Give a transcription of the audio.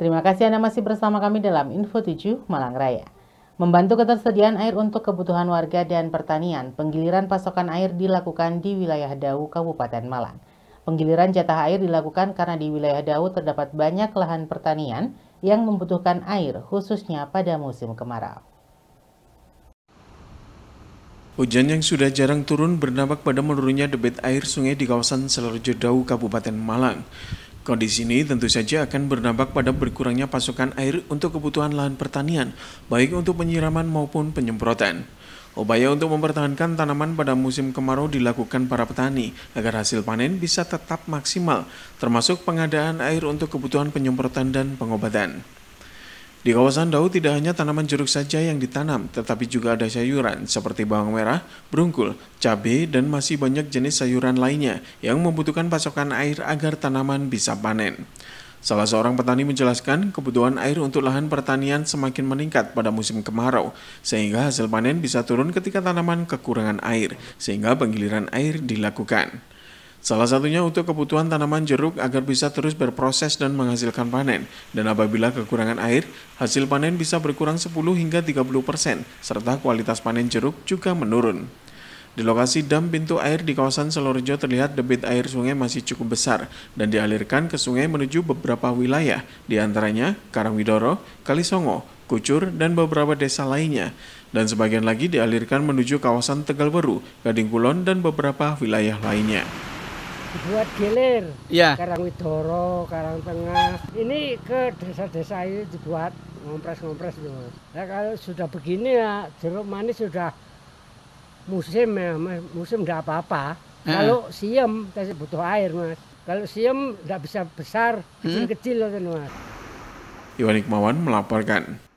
Terima kasih Anda masih bersama kami dalam Info 7 Malang Raya. Membantu ketersediaan air untuk kebutuhan warga dan pertanian, penggiliran pasokan air dilakukan di wilayah Dau, Kabupaten Malang. Penggiliran jatah air dilakukan karena di wilayah Dau terdapat banyak lahan pertanian yang membutuhkan air, khususnya pada musim kemarau. Hujan yang sudah jarang turun berdampak pada menurunnya debit air sungai di kawasan Selarjo Dau, Kabupaten Malang. Kondisi ini tentu saja akan berdampak pada berkurangnya pasokan air untuk kebutuhan lahan pertanian, baik untuk penyiraman maupun penyemprotan. Upaya untuk mempertahankan tanaman pada musim kemarau dilakukan para petani agar hasil panen bisa tetap maksimal, termasuk pengadaan air untuk kebutuhan penyemprotan dan pengobatan. Di kawasan Dau tidak hanya tanaman jeruk saja yang ditanam, tetapi juga ada sayuran seperti bawang merah, berungkul, cabai, dan masih banyak jenis sayuran lainnya yang membutuhkan pasokan air agar tanaman bisa panen. Salah seorang petani menjelaskan kebutuhan air untuk lahan pertanian semakin meningkat pada musim kemarau, sehingga hasil panen bisa turun ketika tanaman kekurangan air, sehingga penggiliran air dilakukan. Salah satunya untuk kebutuhan tanaman jeruk agar bisa terus berproses dan menghasilkan panen. Dan apabila kekurangan air, hasil panen bisa berkurang 10 hingga 30 persen, serta kualitas panen jeruk juga menurun. Di lokasi dam pintu air di kawasan Selorjo terlihat debit air sungai masih cukup besar dan dialirkan ke sungai menuju beberapa wilayah, diantaranya Karangwidoro, Kalisongo, Kucur, dan beberapa desa lainnya. Dan sebagian lagi dialirkan menuju kawasan Tegalweru, Gading Kulon, dan beberapa wilayah lainnya buat gilir ya. Karangwidoro, Karangtengah ini ke desa-desa ini dibuat ngompres-ngompres itu nah, kalau sudah begini ya jeruk manis sudah musim ya musim nggak apa-apa eh. kalau siem pasti butuh air mas kalau siem nggak bisa besar kecil-kecil hmm. mas Iwan Ikmawan melaporkan